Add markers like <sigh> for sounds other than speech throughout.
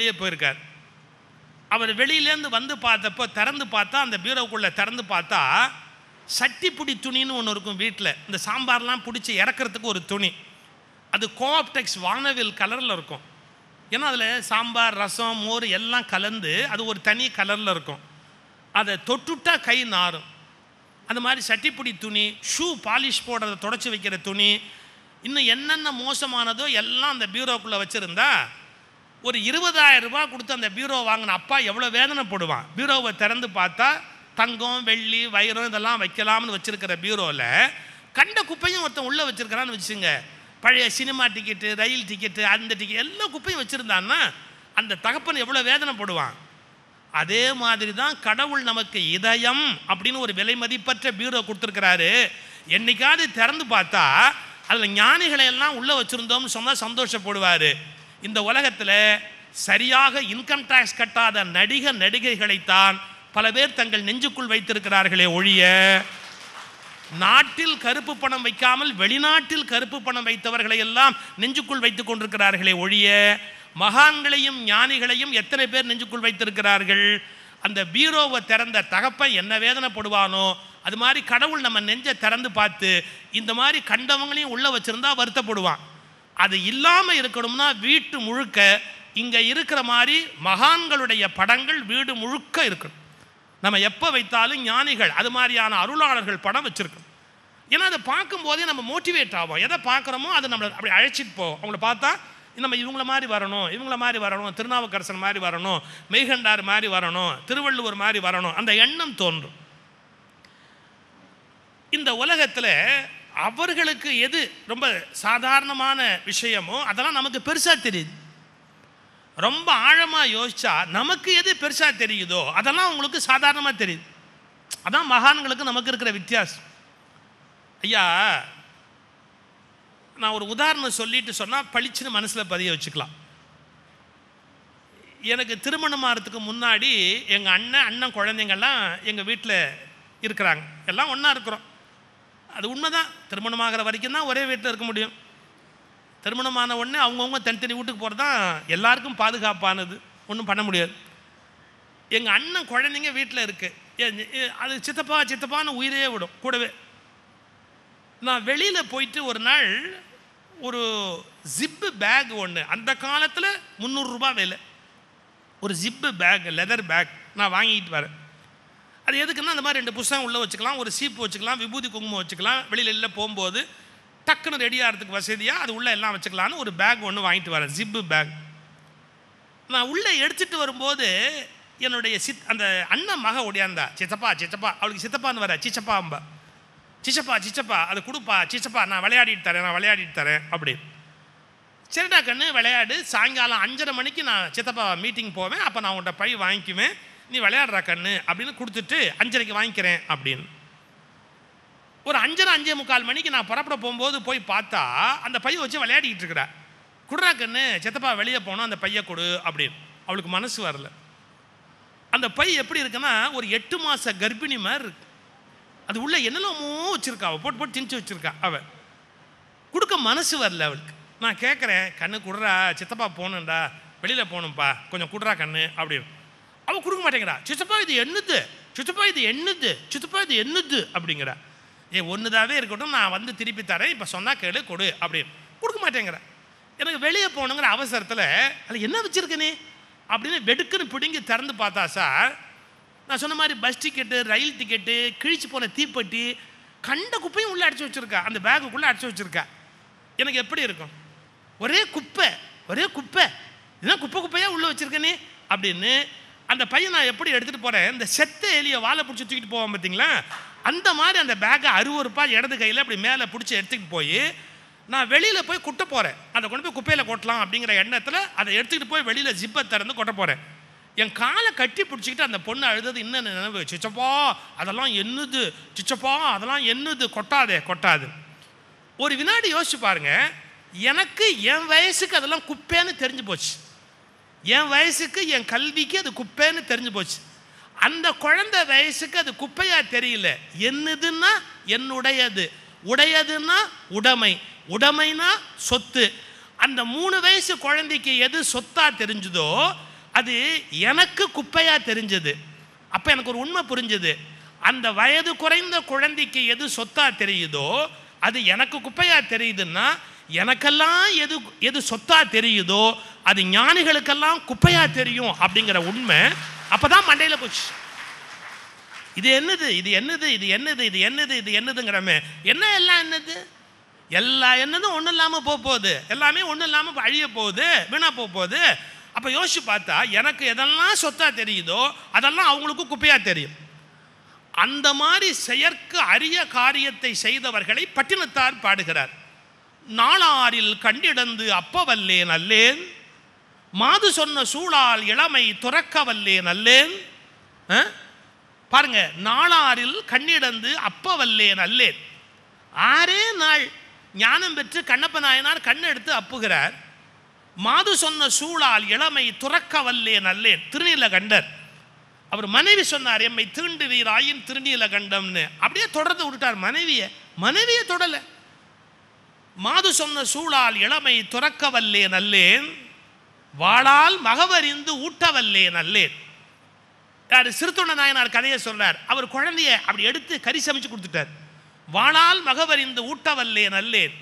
வெளியே போயிருக்கார் அவர் வெளியிலேருந்து வந்து பார்த்தப்போ திறந்து பார்த்தா அந்த பீரோக்குள்ளே திறந்து பார்த்தா சட்டிப்பிடி துணின்னு ஒன்று இருக்கும் வீட்டில் இந்த சாம்பார்லாம் பிடிச்சி இறக்கிறதுக்கு ஒரு துணி அது கோஆப்டெக்ஸ் வானவில் கலரில் இருக்கும் ஏன்னா அதில் சாம்பார் ரசம் மோர் எல்லாம் கலந்து அது ஒரு தனி கலரில் இருக்கும் அதை தொட்டுட்டா கை நாரும் அந்த மாதிரி சட்டிப்பிடி துணி ஷூ பாலிஷ் போடுறத தொடச்சி வைக்கிற துணி இன்னும் என்னென்ன மோசமானதோ எல்லாம் அந்த பீரோக்குள்ளே வச்சுருந்தா ஒரு இருபதாயிரம் ரூபாய் கொடுத்து அந்த பீரோ வாங்கின அப்பா எவ்வளோ வேதனைப்படுவான் பீரோவை திறந்து பார்த்தா தங்கம் வெள்ளி வைரம் இதெல்லாம் வைக்கலாம்னு வச்சுருக்கிற பீரோவில் கண்ட குப்பையும் ஒருத்தன் உள்ளே வச்சுருக்கிறான்னு வச்சுங்க பழைய சினிமா டிக்கெட்டு ரயில் டிக்கெட்டு அந்த டிக்கெட் எல்லா குப்பையும் வச்சுருந்தான்னா அந்த தகப்பன் எவ்வளோ வேதனைப்படுவான் அதே மாதிரி தான் கடவுள் நமக்கு இதயம் அப்படின்னு ஒரு விலை மதிப்பற்ற பீரோ கொடுத்துருக்கிறாரு என்னைக்காவது திறந்து பார்த்தா அதில் ஞானிகளை எல்லாம் உள்ளே வச்சுருந்தோம்னு சொன்னால் சந்தோஷப்படுவார் இந்த உலகத்தில் சரியாக இன்கம் டேக்ஸ் கட்டாத நடிக நடிகைகளைத்தான் பல பேர் தங்கள் நெஞ்சுக்குள் வைத்திருக்கிறார்களே ஒழிய நாட்டில் கருப்பு பணம் வைக்காமல் வெளிநாட்டில் கருப்பு பணம் வைத்தவர்களை எல்லாம் நெஞ்சுக்குள் வைத்துக் கொண்டிருக்கிறார்களே ஒழிய மகான்களையும் ஞானிகளையும் எத்தனை பேர் நெஞ்சுக்குள் வைத்திருக்கிறார்கள் அந்த பீரோவை திறந்த தகப்பன் என்ன வேதனைப்படுவானோ அது மாதிரி கடவுள் நம்ம நெஞ்சை திறந்து பார்த்து இந்த மாதிரி கண்டவங்களையும் உள்ளே வச்சுருந்தா வருத்தப்படுவான் அது இல்லாமல் இருக்கணும்னா வீட்டு முழுக்க இங்கே இருக்கிற மாதிரி மகான்களுடைய படங்கள் வீடு முழுக்க இருக்கணும் நம்ம எப்போ வைத்தாலும் ஞானிகள் அது மாதிரியான அருளாளர்கள் படம் வச்சுருக்கணும் ஏன்னா அதை பார்க்கும்போதே நம்ம மோட்டிவேட் ஆகும் எதை பார்க்குறோமோ அது நம்மளை அப்படி அழைச்சிட்டு போவோம் அவங்கள பார்த்தா நம்ம இவங்கள மாதிரி வரணும் இவங்கள மாதிரி வரணும் திருநாவுக்கரசன் மாதிரி வரணும் மெய்கண்டார் மாதிரி வரணும் திருவள்ளுவர் மாதிரி வரணும் அந்த எண்ணம் தோன்றும் இந்த உலகத்தில் அவர்களுக்கு எது ரொம்ப சாதாரணமான விஷயமோ அதெல்லாம் நமக்கு பெருசாக தெரியுது ரொம்ப ஆழமாக யோசித்தா நமக்கு எது பெருசாக தெரியுதோ அதெல்லாம் அவங்களுக்கு சாதாரணமாக தெரியுது அதான் மகான்களுக்கு நமக்கு இருக்கிற வித்தியாசம் ஐயா நான் ஒரு உதாரணம் சொல்லிட்டு சொன்னால் பளிச்சுன்னு மனசில் பதிய வச்சுக்கலாம் எனக்கு திருமணம் ஆகிறதுக்கு முன்னாடி எங்கள் அண்ணன் அண்ணன் குழந்தைங்கள்லாம் எங்கள் வீட்டில் இருக்கிறாங்க எல்லாம் ஒன்றா இருக்கிறோம் அது உண்மைதான் திருமணமாகிற வரைக்கும் தான் ஒரே வீட்டில் இருக்க முடியும் திருமணமான உடனே அவங்கவுங்க தனித்தனி வீட்டுக்கு போகிறது தான் எல்லாருக்கும் பாதுகாப்பானது ஒன்றும் பண்ண முடியாது எங்கள் அண்ணன் குழந்தைங்க வீட்டில் இருக்குது அது சித்தப்பா சித்தப்பான்னு உயிரே விடும் கூடவே நான் வெளியில் போயிட்டு ஒரு நாள் ஒரு ஜிப்பு பேக் ஒன்று அந்த காலத்தில் முந்நூறுரூபா வேலை ஒரு ஜிப்பு பேக் லெதர் பேக் நான் வாங்கிட்டு வரேன் அது எதுக்குன்னா அந்த மாதிரி ரெண்டு புஸ்தகம் உள்ளே வச்சுக்கலாம் ஒரு சீப்பு வச்சுக்கலாம் விபூதி குங்குமம் வச்சுக்கலாம் வெளியில் இல்லை போகும்போது டக்குன்னு ரெடி ஆகிறதுக்கு வசதியாக அது உள்ளே எல்லாம் வச்சுக்கலான்னு ஒரு பேக் ஒன்று வாங்கிட்டு வரேன் ஜிப்பு பேக் நான் உள்ளே எடுத்துகிட்டு வரும்போது என்னுடைய சித் அந்த அண்ணன் மக ஒடியாந்தா சித்தப்பா சித்தப்பா அவளுக்கு சித்தப்பான்னு வர சிச்சப்பா அம்பா சிச்சப்பா சிச்சப்பா அது கொடுப்பா சிச்சப்பா நான் விளையாடிட்டு தரேன் நான் விளையாடிட்டு தரேன் அப்படி சரிடா கண்ணு விளையாடு சாயங்காலம் அஞ்சரை மணிக்கு நான் சித்தப்பா மீட்டிங் போவேன் அப்போ நான் உங்கள்கிட்ட பை வாங்கிக்குவேன் நீ விளையாடுறா கண்ணு அப்படின்னு கொடுத்துட்டு அஞ்சரைக்கு வாங்கிக்கிறேன் அப்படின்னு ஒரு அஞ்சரை அஞ்சே முக்கால் மணிக்கு நான் புறப்பட போகும்போது போய் பார்த்தா அந்த பையன் வச்சு விளையாடிக்கிட்டு இருக்கிறா குடுறா கண்ணு செத்தப்பா வெளியே போனோம் அந்த பையன் கொடு அப்படின்னு அவளுக்கு மனசு வரல அந்த பை எப்படி இருக்குன்னா ஒரு எட்டு மாத கர்ப்பிணி மாதிரி இருக்கு அது உள்ளே என்னெல்லாமோ வச்சுருக்கா அவள் போட்டு போட்டு திணிச்சு வச்சுருக்கா அவள் கொடுக்க மனசு வரல அவளுக்கு நான் கேட்குறேன் கண்ணு குடுறா சித்தப்பா போகணுண்டா வெளியில் போகணும்ப்பா கொஞ்சம் குடுறா கண்ணு அப்படின்னு அவன் கொடுக்க மாட்டேங்கிறா சித்தப்பா இது என்னது சித்தப்பா இது என்னது சித்தப்பா இது என்னது அப்படிங்கிற ஏ ஒன்றுதாவே இருக்கட்டும் நான் வந்து திருப்பி தரேன் இப்போ சொன்னால் கேளு கொடு அப்படின்னு கொடுக்க மாட்டேங்கிற எனக்கு வெளியே போகணுங்கிற அவசரத்தில் அதில் என்ன வச்சுருக்க நீ அப்படின்னு வெடுக்குன்னு பிடுங்கி திறந்து பார்த்தா சார் நான் சொன்ன மாதிரி பஸ் டிக்கெட்டு ரயில் டிக்கெட்டு கிழிச்சு போன தீப்பெட்டி கண்ட குப்பையும் உள்ளே அடிச்சு வச்சுருக்கா அந்த பேக்குக்குள்ளே அடிச்சு வச்சுருக்கா எனக்கு எப்படி இருக்கும் ஒரே குப்பை ஒரே குப்பை இதுதான் குப்பை குப்பையாக உள்ளே வச்சுருக்கனே அப்படின்னு அந்த பையன் நான் எப்படி எடுத்துகிட்டு போகிறேன் இந்த செத்த எலியை வாழை பிடிச்சி தூக்கிட்டு போவான் பார்த்தீங்களா அந்த மாதிரி அந்த பேக்கை அறுபது இடது கையில் அப்படி மேலே பிடிச்சி எடுத்துக்கிட்டு போய் நான் வெளியில் போய் குட்ட போகிறேன் அதை கொண்டு போய் குப்பையில் கொட்டலாம் அப்படிங்கிற எண்ணத்தில் அதை எடுத்துக்கிட்டு போய் வெளியில் ஜிப்பை திறந்து கொட்ட போகிறேன் என் காலை கட்டி பிடிச்சிக்கிட்டு அந்த பொண்ணு அழுதது இன்னும் நினைவு சிச்சப்பா அதெல்லாம் என்னது சிச்சப்பா அதெல்லாம் என்னது கொட்டாதே கொட்டாது ஒரு வினாடி யோசிச்சு பாருங்க எனக்கு என் வயசுக்கு அதெல்லாம் குப்பேன்னு தெரிஞ்சு போச்சு என் வயசுக்கு என் கல்விக்கு அது குப்பைன்னு தெரிஞ்சு போச்சு அந்த குழந்தை வயசுக்கு அது குப்பையாக தெரியல என்னதுன்னா என்னுடையது உடையதுன்னா உடைமை உடைமைனா சொத்து அந்த மூணு வயசு குழந்தைக்கு எது சொத்தாக தெரிஞ்சுதோ அது எனக்கு குப்பையாக தெரிஞ்சது அப்போ எனக்கு ஒரு உண்மை புரிஞ்சுது அந்த வயது குறைந்த குழந்தைக்கு எது சொத்தாக தெரியுதோ அது எனக்கு குப்பையாக தெரியுதுன்னா எனக்கெல்லாம் எது எது சொத்தாக தெரியுதோ அது ஞானிகளுக்கெல்லாம் குப்பையாக தெரியும் அப்படிங்கிற உண்மை அப்போ தான் மண்டையில் போச்சு இது என்னது இது என்னது இது என்னது இது என்னது இது என்னதுங்கிறமே என்ன எல்லாம் என்னது எல்லா என்னதும் ஒன்றும் இல்லாமல் போக போகுது எல்லாமே ஒன்றும் இல்லாமல் அழிய போகுது வீணாக போக போகுது அப்போ யோசிச்சு பார்த்தா எனக்கு எதெல்லாம் சொத்தாக தெரியுதோ அதெல்லாம் அவங்களுக்கும் குப்பையாக தெரியும் அந்த மாதிரி செயற்கு அரிய காரியத்தை செய்தவர்களை பட்டினத்தார் பாடுகிறார் நாளாரில் கண்டிடந்து அப்பவல்லேன் அல்லேன் மாது சொன்ன சூழால் இளமை துறக்க நல்லேன் பாருங்க நாளாரில் கண்ணிடந்து அப்பவல்லே நல்லேன் அல்லேன் ஆறே நாள் ஞானம் பெற்று கண்ணப்ப நாயனார் கண்ணெடுத்து அப்புகிறார் மாது சொன்ன சூழால் இளமை துறக்க வல்லேன் அல்லேன் திருநீல கண்டர் அவர் மனைவி சொன்னார் எம்மை தீண்டு வீராயின் திருநீல கண்டம்னு அப்படியே தொடர்ந்து விட்டுட்டார் மனைவியை மனைவியை தொடலை மாது சொன்ன சூழால் இளமை துறக்க வல்லேன் நல்லேன் வாழால் மகவறிந்து ஊட்டவல்லே நல்லேன் சிறுத்தொண்ட நாயனார் கதையை சொல்றார் அவர் குழந்தைய அப்படி எடுத்து கறி சமைச்சு கொடுத்துட்டார் வாழால் மகவறிந்து ஊட்டவல்லே நல்லேன்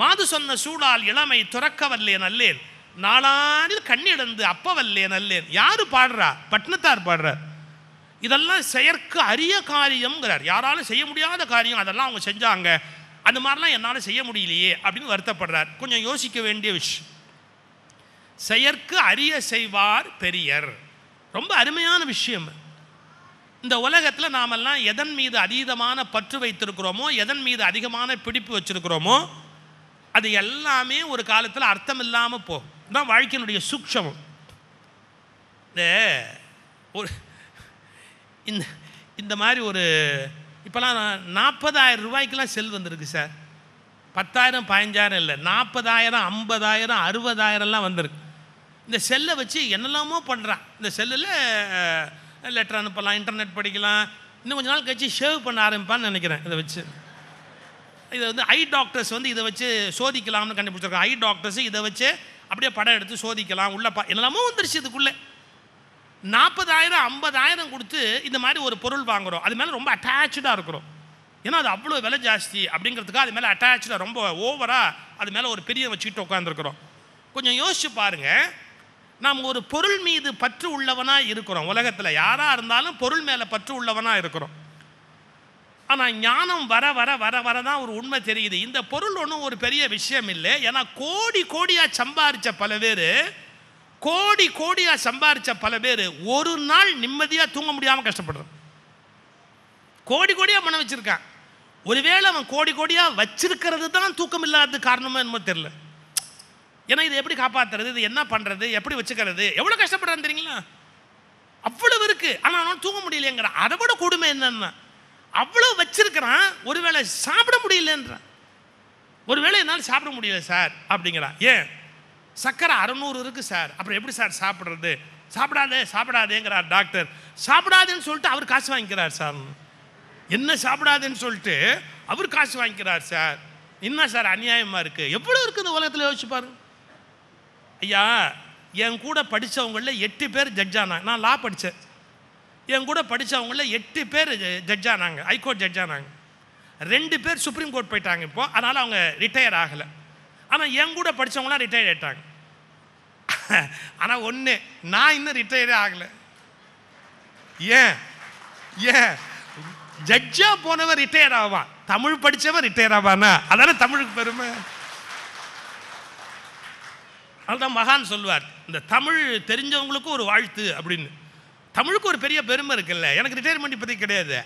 மாது சொன்ன சூழால் இளமை துறக்கவல்லே நல்லேன் நாளானில் கண்ணிடந்து அப்பவல்லே நல்லேன் யாரு பாடுறா பட்னத்தார் பாடுறார் இதெல்லாம் செயற்கு அரிய காரியம்ங்கிறார் யாராலும் செய்ய முடியாத காரியம் அதெல்லாம் அவங்க செஞ்சாங்க அந்த மாதிரிலாம் என்னால் செய்ய முடியலையே அப்படின்னு வருத்தப்படுறார் கொஞ்சம் யோசிக்க வேண்டிய விஷயம் செயற்கு அரிய செய்வார் பெரியர் ரொம்ப அருமையான விஷயம் இந்த உலகத்தில் நாமெல்லாம் எதன் மீது அதீதமான பற்று வைத்திருக்கிறோமோ எதன் மீது அதிகமான பிடிப்பு வச்சுருக்கிறோமோ அது எல்லாமே ஒரு காலத்தில் அர்த்தம் இல்லாமல் போகும் தான் வாழ்க்கையினுடைய சூக்ஷமம் ஒரு இந்த இந்த மாதிரி ஒரு இப்போலாம் நாற்பதாயிரம் ரூபாய்க்கெலாம் செல் வந்திருக்கு சார் பத்தாயிரம் பதினஞ்சாயிரம் இல்லை நாற்பதாயிரம் ஐம்பதாயிரம் அறுபதாயிரம்லாம் வந்திருக்கு இந்த செல்லை வச்சு என்னெல்லாமோ பண்ணுறான் இந்த செல்லில் லெட்டர் அனுப்பலாம் இன்டர்நெட் படிக்கலாம் இன்னும் கொஞ்ச நாள் கழிச்சு ஷேவ் பண்ண ஆரம்பிப்பான்னு நினைக்கிறேன் இதை வச்சு இதை வந்து ஐ டாக்டர்ஸ் வந்து இதை வச்சு சோதிக்கலாம்னு கண்டுபிடிச்சிருக்காங்க ஐ டாக்டர்ஸ் இதை வச்சு அப்படியே படம் எடுத்து சோதிக்கலாம் உள்ள ப வந்துருச்சு இதுக்குள்ளே நாற்பதாயிரம் ஐம்பதாயிரம் கொடுத்து இந்த மாதிரி ஒரு பொருள் வாங்குகிறோம் அது மேலே ரொம்ப அட்டாச்சாக இருக்கிறோம் ஏன்னா அது அவ்வளோ விலை ஜாஸ்தி அப்படிங்கிறதுக்காக அது மேலே அட்டாச்சாக ரொம்ப ஓவராக அது மேலே ஒரு பெரிய வச்சுக்கிட்டு உட்காந்துருக்குறோம் கொஞ்சம் யோசிச்சு பாருங்கள் நாம் ஒரு பொருள் மீது பற்று உள்ளவனாக இருக்கிறோம் உலகத்தில் யாராக இருந்தாலும் பொருள் மேலே பற்று உள்ளவனாக இருக்கிறோம் ஆனால் ஞானம் வர வர வர வர தான் ஒரு உண்மை தெரியுது இந்த பொருள் ஒன்றும் ஒரு பெரிய விஷயம் இல்லை ஏன்னா கோடி கோடியாக சம்பாரித்த பல பேர் கோடி கோடியாக சம்பாரித்த பல பேர் ஒரு நாள் நிம்மதியாக தூங்க முடியாமல் கஷ்டப்படுறோம் கோடி கோடியாக பணம் வச்சுருக்கான் ஒருவேளை அவன் கோடி கோடியாக வச்சிருக்கிறது தான் தூக்கம் இல்லாதது காரணமோ என்னமோ தெரில ஏன்னா இதை எப்படி காப்பாற்றுறது இது என்ன பண்ணுறது எப்படி வச்சுக்கிறது எவ்வளோ கஷ்டப்படுறான்னு தெரியுங்களா அவ்வளவு இருக்குது ஆனால் அவனால் தூங்க முடியலையேங்கிறான் அதை விட கொடுமை என்னன்னா அவ்வளோ வச்சிருக்கிறான் ஒருவேளை சாப்பிட முடியலன்றான் ஒருவேளை என்னால் சாப்பிட முடியல சார் அப்படிங்கிறான் ஏன் சர்க்கரை அறநூறு இருக்குது சார் அப்புறம் எப்படி சார் சாப்பிட்றது சாப்பிடாதே சாப்பிடாதேங்கிறார் டாக்டர் சாப்பிடாதுன்னு சொல்லிட்டு அவர் காசு வாங்கிக்கிறார் சார் என்ன சாப்பிடாதேன்னு சொல்லிட்டு அவர் காசு வாங்கிக்கிறார் சார் என்ன சார் அநியாயமாக இருக்குது எவ்வளோ இருக்குது இந்த உலகத்தில் யோசிச்சு பாருங்கள் ஐயா என் கூட படித்தவங்களில் எட்டு பேர் ஜட்ஜானாங்க நான் லா படித்தேன் என் கூட படித்தவங்களில் எட்டு பேர் ஜட்ஜானாங்க ஹைகோர்ட் ஜட்ஜானாங்க ரெண்டு பேர் சுப்ரீம் கோர்ட் போயிட்டாங்க இப்போது அதனால் அவங்க ரிட்டையர் ஆகலை ஆனால் என் கூட படித்தவங்களாம் ரிட்டையர் ஆகிட்டாங்க <laughs> ஆனால் ஒன்று நான் இன்னும் ரிட்டையரே ஆகலை ஏன் ஏன் ஜட்ஜாக போனவன் ரிட்டையர் ஆவான் தமிழ் படித்தவன் ரிட்டையர் ஆவானா அதான தமிழுக்கு பெருமை அதுதான் மகான் சொல்வார் இந்த தமிழ் தெரிஞ்சவங்களுக்கும் ஒரு வாழ்த்து அப்படின்னு தமிழுக்கு ஒரு பெரிய பெருமை இருக்குல்ல எனக்கு ரிட்டையர்மெண்ட் பற்றி கிடையாது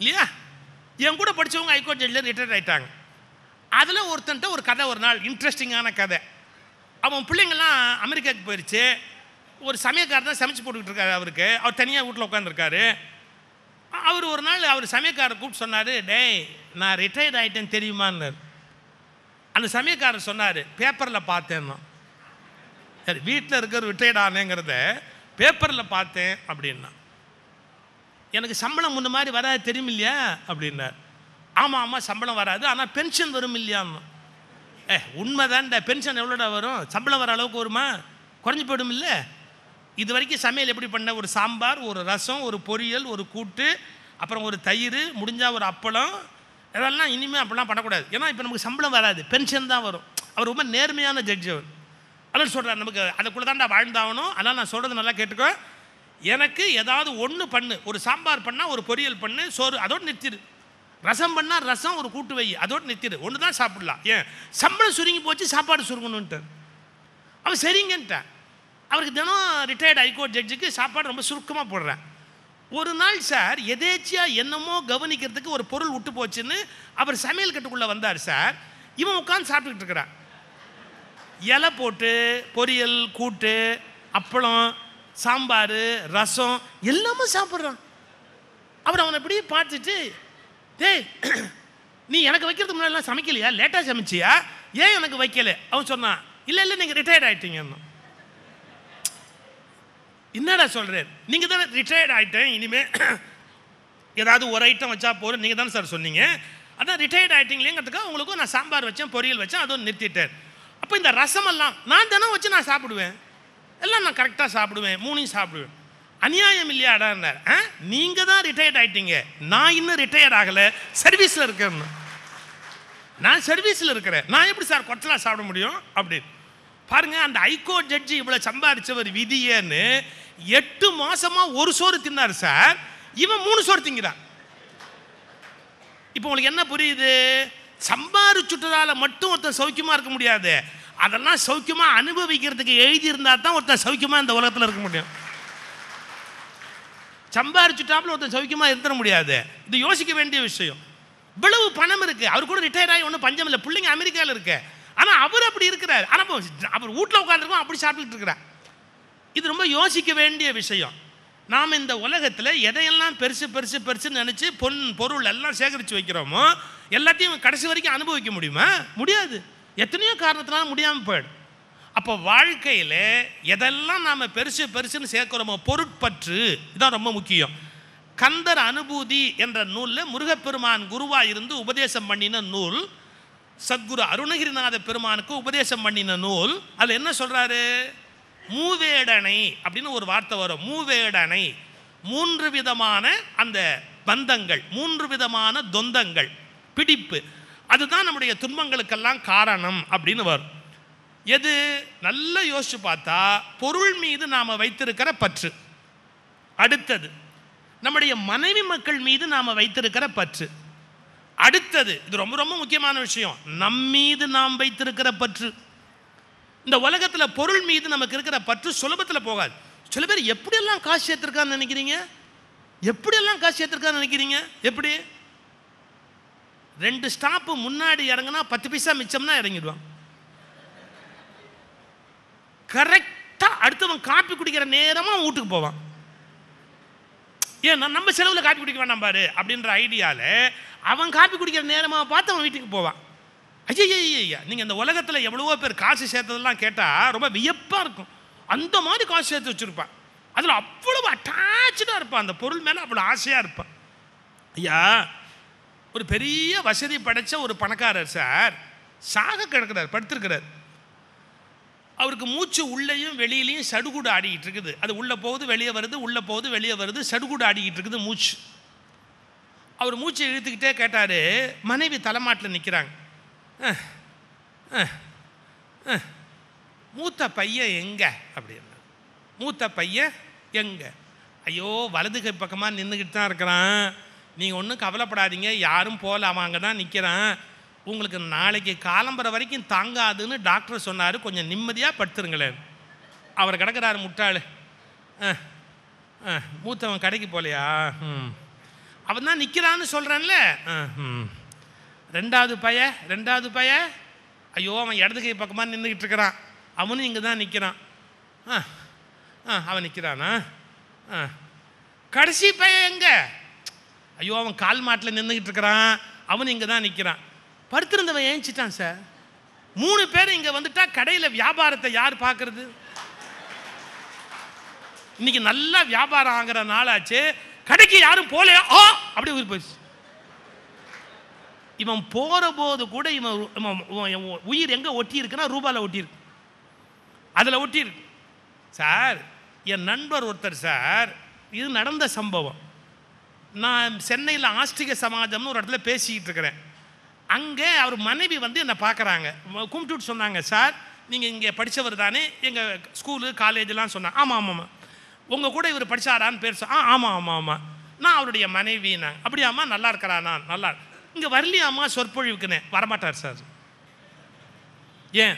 இல்லையா என் கூட படித்தவங்க ஹைகோர்ட் ஜட்ஜில் ரிட்டையர் ஆகிட்டாங்க அதில் ஒருத்தன்ட்ட ஒரு கதை ஒரு நாள் இன்ட்ரெஸ்டிங்கான கதை அவன் பிள்ளைங்கள்லாம் அமெரிக்காவுக்கு போயிடுச்சு ஒரு சமயக்காரர் தான் சமைச்சு போட்டுக்கிட்டு இருக்காரு அவருக்கு அவர் தனியாக வீட்டில் உட்காந்துருக்காரு அவர் ஒரு நாள் அவர் சமயக்காரர் கூப்பிட்டு சொன்னார் டேய் நான் ரிட்டையர்ட் ஆகிட்டேன்னு தெரியுமான்னு அந்த சமயக்காரர் சொன்னார் பேப்பரில் பார்த்தேன்னா சரி வீட்டில் இருக்கிற ரிட்டையர்டானேங்கிறத பேப்பரில் பார்த்தேன் அப்படின்னா எனக்கு சம்பளம் முன்ன மாதிரி வராது தெரியும் இல்லையா அப்படின்னார் ஆமாம் ஆமாம் சம்பளம் வராது ஆனால் பென்ஷன் வரும் இல்லையான்னு ஏ இந்த பென்ஷன் எவ்வளோடா வரும் சம்பளம் வர அளவுக்கு வருமா குறைஞ்சி போயிடும் இல்லை இது வரைக்கும் சமையல் எப்படி பண்ண ஒரு சாம்பார் ஒரு ரசம் ஒரு பொரியல் ஒரு கூட்டு அப்புறம் ஒரு தயிர் முடிஞ்சால் ஒரு அப்பளம் இதெல்லாம் இனிமேல் அப்படிலாம் பண்ணக்கூடாது ஏன்னா இப்போ நமக்கு சம்பளம் வராது பென்ஷன் தான் வரும் அவர் ரொம்ப நேர்மையான ஜட்ஜ் அவர் அவர் சொல்கிறார் நமக்கு அதுக்குள்ளே தான்டா வாழ்ந்தாகணும் அதனால் நான் சொல்கிறது நல்லா கேட்டுக்கோ எனக்கு ஏதாவது ஒன்று பண்ணு ஒரு சாம்பார் பண்ணால் ஒரு பொரியல் பண்ணு சோறு அதோடு நிறுத்திடு ரசம் பண்ணால் ரசம் ஒரு கூட்டு வை அதோடு நிறுத்திடு ஒன்று தான் சாப்பிடலாம் ஏன் சம்பளம் சுருங்கி போச்சு சாப்பாடு சுருங்கணுன்ட்டார் அவன் சரிங்கன்ட்டான் அவருக்கு தினம் ரிட்டையர்ட் ஹைகோர்ட் ஜட்ஜுக்கு சாப்பாடு ரொம்ப சுருக்கமாக போடுறேன் ஒரு நாள் சார் எதேச்சியாக என்னமோ கவனிக்கிறதுக்கு ஒரு பொருள் விட்டு போச்சுன்னு அவர் சமையல் கட்டுக்குள்ளே வந்தார் சார் இவன் உட்காந்து சாப்பிட்டுக்கிட்டு இருக்கிறான் இலை போட்டு பொரியல் கூட்டு அப்பளம் சாம்பார் ரசம் எல்லாமே சாப்பிட்றான் அவர் அவனை இப்படியே பார்த்துட்டு டேய் நீ எனக்கு வைக்கிறதுக்கு முன்னாடிலாம் சமைக்கலையா லேட்டாக சமைச்சியா ஏன் எனக்கு வைக்கல அவன் சொன்னான் இல்லை இல்லை நீங்கள் ரிட்டையர்ட் ஆகிட்டீங்கன்னு என்னடா சொல்கிறேன் நீங்கள் தானே ரிட்டையர்ட் ஆகிட்டேன் இனிமேல் ஏதாவது ஒரு ஐட்டம் வச்சா போதும் நீங்கள் தானே சார் சொன்னீங்க அதான் ரிட்டையர்ட் ஆகிட்டீங்களேங்கிறதுக்காக உங்களுக்கும் நான் சாம்பார் வச்சேன் பொரியல் வச்சேன் அதுவும் நிறுத்திட்டேன் அப்போ இந்த ரசமெல்லாம் நான் தினம் வச்சு நான் சாப்பிடுவேன் எல்லாம் நான் கரெக்டாக சாப்பிடுவேன் மூணையும் சாப்பிடுவேன் அநியாயம் இல்லையாடான்னார் ஆ நீங்கள் தான் ரிட்டையர்ட் ஆகிட்டீங்க நான் இன்னும் ரிட்டையர்ட் ஆகலை சர்வீஸில் இருக்கேன் நான் சர்வீஸில் இருக்கிறேன் நான் எப்படி சார் கொட்டலாக சாப்பிட முடியும் அப்படின்னு பாருங்கள் அந்த ஹைகோர்ட் ஜட்ஜி இவ்வளோ சம்பாதிச்சவர் விதியேன்னு எட்டு மாதமாக ஒரு சோறு தின்னார் சார் இவன் மூணு சோறு திங்கிறான் இப்போ உங்களுக்கு என்ன புரியுது சம்பாரிச்சுட்டதால மட்டும் ஒருத்தன் சௌக்கியமாக இருக்க முடியாது அதெல்லாம் சௌக்கியமாக அனுபவிக்கிறதுக்கு இருந்தால் தான் ஒருத்தன் சௌக்கியமாக இந்த உலகத்தில் இருக்க முடியும் சம்பாரிச்சுட்டாப்புல ஒருத்தன் சௌக்கியமாக இருந்துட முடியாது இது யோசிக்க வேண்டிய விஷயம் இவ்வளவு பணம் இருக்குது அவர் கூட ரிட்டையர் ஆகி ஒன்றும் பஞ்சம் இல்லை பிள்ளைங்க அமெரிக்காவில் இருக்கு ஆனால் அவர் அப்படி இருக்கிறார் ஆனால் அவர் வீட்டில் உட்காந்துருக்கோம் அப்படி சாப்பிட்டுட்டு இருக்கிறார் இது ரொம்ப யோசிக்க வேண்டிய விஷயம் நாம் இந்த உலகத்தில் எதையெல்லாம் பெருசு பெருசு பெருசுன்னு நினச்சி பொன் பொருள் எல்லாம் சேகரித்து வைக்கிறோமோ எல்லாத்தையும் கடைசி வரைக்கும் அனுபவிக்க முடியுமா முடியாது எத்தனையோ காரணத்தினால முடியாமல் போயிடும் அப்போ வாழ்க்கையில் எதெல்லாம் நாம் பெருசு பெருசுன்னு சேர்க்குறோமோ பொருட்பற்று இதுதான் ரொம்ப முக்கியம் கந்தர் அனுபூதி என்ற நூலில் முருகப்பெருமான் குருவாக இருந்து உபதேசம் பண்ணின நூல் சத்குரு அருணகிரிநாத பெருமானுக்கு உபதேசம் பண்ணின நூல் அதில் என்ன சொல்கிறாரு மூவேடனை அப்படின்னு ஒரு வார்த்தை வரும் மூவேடனை மூன்று விதமான அந்த பந்தங்கள் மூன்று விதமான தொந்தங்கள் பிடிப்பு அதுதான் நம்முடைய துன்பங்களுக்கெல்லாம் காரணம் அப்படின்னு வரும் எது நல்லா யோசிச்சு பார்த்தா பொருள் மீது நாம் வைத்திருக்கிற பற்று அடுத்தது நம்முடைய மனைவி மக்கள் மீது நாம் வைத்திருக்கிற பற்று அடுத்தது இது ரொம்ப ரொம்ப முக்கியமான விஷயம் நம் மீது நாம் வைத்திருக்கிற பற்று இந்த உலகத்தில் பொருள் மீது நமக்கு இருக்கிற பற்று சுலபத்தில் போகாது சில பேர் எப்படியெல்லாம் காசு சேர்த்துருக்கான்னு நினைக்கிறீங்க எப்படியெல்லாம் காசு சேர்த்துருக்கான்னு நினைக்கிறீங்க எப்படி ரெண்டு ஸ்டாப்பு முன்னாடி இறங்கினா பத்து பைசா மிச்சம்னா இறங்கிடுவான் கரெக்டாக அடுத்தவன் காப்பி குடிக்கிற நேரமாக அவன் வீட்டுக்கு போவான் ஏன்னா நம்ம செலவில் காப்பி குடிக்க வேண்டாம் பாரு அப்படின்ற ஐடியாவில் அவன் காப்பி குடிக்கிற நேரமாக பார்த்து அவன் வீட்டுக்கு போவான் ஐயா ஐயா நீங்கள் இந்த உலகத்தில் எவ்வளவோ பேர் காசு சேர்த்ததெல்லாம் கேட்டால் ரொம்ப வியப்பாக இருக்கும் அந்த மாதிரி காசு சேர்த்து வச்சுருப்பான் அதில் அவ்வளவு அட்டாச்சாக இருப்பான் அந்த பொருள் மேலே அவ்வளோ ஆசையாக இருப்பான் ஐயா ஒரு பெரிய வசதி படைத்த ஒரு பணக்காரர் சார் சாக கிடக்கிறார் படுத்திருக்கிறார் அவருக்கு மூச்சு உள்ளேயும் வெளியிலையும் சடுகுடு ஆடிக்கிட்டு இருக்குது அது உள்ளே போகுது வெளியே வருது உள்ளே போகுது வெளியே வருது சடுகுடு ஆடிக்கிட்டு இருக்குது மூச்சு அவர் மூச்சை இழுத்துக்கிட்டே கேட்டார் மனைவி தலைமாட்டில் நிற்கிறாங்க மூத்த பையன் எங்கே அப்படின்னு மூத்த பையன் எங்கே ஐயோ வலது கை பக்கமாக நின்றுக்கிட்டு தான் இருக்கிறான் நீங்கள் ஒன்றும் கவலைப்படாதீங்க யாரும் போகல அவன் அங்கே தான் நிற்கிறான் உங்களுக்கு நாளைக்கு காலம்பரை வரைக்கும் தாங்காதுன்னு டாக்டர் சொன்னார் கொஞ்சம் நிம்மதியாக படுத்துருங்களேன் அவர் கிடக்கிறாரு முட்டாள் மூத்தவன் கடைக்கு போகலையா ம் அவன் தான் நிற்கிறான்னு சொல்கிறான்ல ரெண்டாவது பைய ரெண்டாவது பைய ஐயோ அவன் இடது கை பக்கமாக நின்றுக்கிட்டு இருக்கிறான் அவனும் இங்கே தான் நிற்கிறான் ஆ ஆ அவன் நிற்கிறானா ஆ கடைசி பையன் எங்கே ஐயோ அவன் கால் மாட்டில் நின்றுக்கிட்டு இருக்கிறான் அவன் இங்கே தான் நிற்கிறான் படுத்திருந்தவன் ஏஞ்சிட்டான் சார் மூணு பேர் இங்கே வந்துட்டா கடையில் வியாபாரத்தை யார் பார்க்கறது இன்னைக்கு நல்லா வியாபாரம் ஆகிற நாளாச்சு கடைக்கு யாரும் போல ஓ அப்படி உயிர் போயிடுச்சு இவன் போகிற போது கூட இவன் உயிர் எங்கே ஒட்டியிருக்குன்னா ரூபாவில் ஒட்டியிருக்கு அதில் ஒட்டியிருக்கு சார் என் நண்பர் ஒருத்தர் சார் இது நடந்த சம்பவம் நான் சென்னையில் ஆஸ்திக சமாஜம்னு ஒரு இடத்துல பேசிக்கிட்டு இருக்கிறேன் அங்கே அவர் மனைவி வந்து என்னை பார்க்குறாங்க கும்பிட்டு சொன்னாங்க சார் நீங்கள் இங்கே படித்தவர் தானே எங்கள் ஸ்கூலு காலேஜெலாம் சொன்னாங்க ஆமாம் ஆமாம் உங்கள் கூட இவர் படித்தாரான்னு பேர் சொ ஆ ஆமாம் ஆமாம் ஆமாம் நான் அவருடைய மனைவி நான் அப்படியாம்மா நல்லா இருக்கிறா நான் நல்லா இங்கே வரலையாம்மா சொற்பொழிவுக்குன்னு வரமாட்டார் சார் ஏன்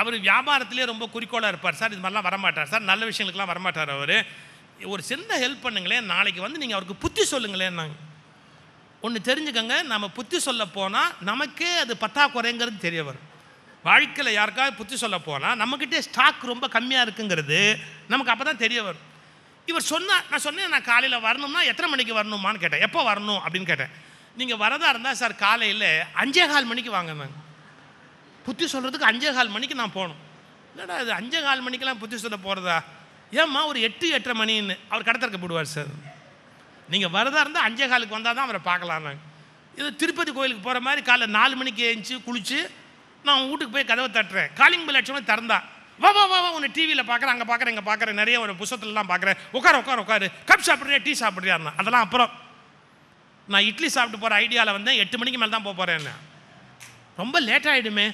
அவர் வியாபாரத்திலே ரொம்ப குறிக்கோளாக இருப்பார் சார் இது மாதிரிலாம் வரமாட்டார் சார் நல்ல விஷயங்களுக்கெல்லாம் வரமாட்டார் அவர் ஒரு சின்ன ஹெல்ப் பண்ணுங்களேன் நாளைக்கு வந்து நீங்கள் அவருக்கு புத்தி சொல்லுங்களேன் ஒன்று தெரிஞ்சுக்கோங்க நம்ம புத்தி சொல்ல போனால் நமக்கே அது பத்தாக்குறைங்கிறது தெரிய வரும் வாழ்க்கையில் யாருக்காவது புத்தி சொல்ல போனால் நம்மக்கிட்டே ஸ்டாக் ரொம்ப கம்மியாக இருக்குங்கிறது நமக்கு அப்போ தான் தெரிய வரும் இவர் சொன்னால் நான் சொன்னேன் நான் காலையில் வரணும்னா எத்தனை மணிக்கு வரணுமான்னு கேட்டேன் எப்போ வரணும் அப்படின்னு கேட்டேன் நீங்கள் வரதா இருந்தால் சார் காலையில் அஞ்சே கால் மணிக்கு வாங்க நாங்கள் புத்தி சொல்கிறதுக்கு அஞ்சே கால் மணிக்கு நான் போகணும் இல்லைடா அது அஞ்சே கால் மணிக்கெலாம் புத்தி சொல்ல போகிறதா ஏம்மா ஒரு எட்டு எட்டரை மணின்னு அவர் கடத்திற்கு போடுவார் சார் நீங்கள் வரதாக இருந்தால் அஞ்சே காலுக்கு வந்தால் தான் அவரை பார்க்கலாம் நாங்கள் இது திருப்பதி கோயிலுக்கு போகிற மாதிரி காலைல நாலு மணிக்கு எழுந்துச்சு குளித்து நான் உன் வீட்டுக்கு போய் கதவை தட்டுறேன் காலிங் பில் லட்சம் திறந்தா வா வா வா உன்னை டிவியில் பார்க்குறேன் அங்கே பார்க்குறேன் இங்கே பார்க்குறேன் நிறைய ஒரு புஸ்தத்துலலாம் பார்க்குறேன் உட்கார உட்கார உட்காரு கப் சாப்பிட்றியா டீ சாப்பிட்றியாருண்ணா அதெல்லாம் அப்புறம் நான் இட்லி சாப்பிட்டு போகிற ஐடியாவில் வந்தேன் எட்டு மணிக்கு மேலே தான் போக போகிறேன் ரொம்ப லேட் ஆகிடுமே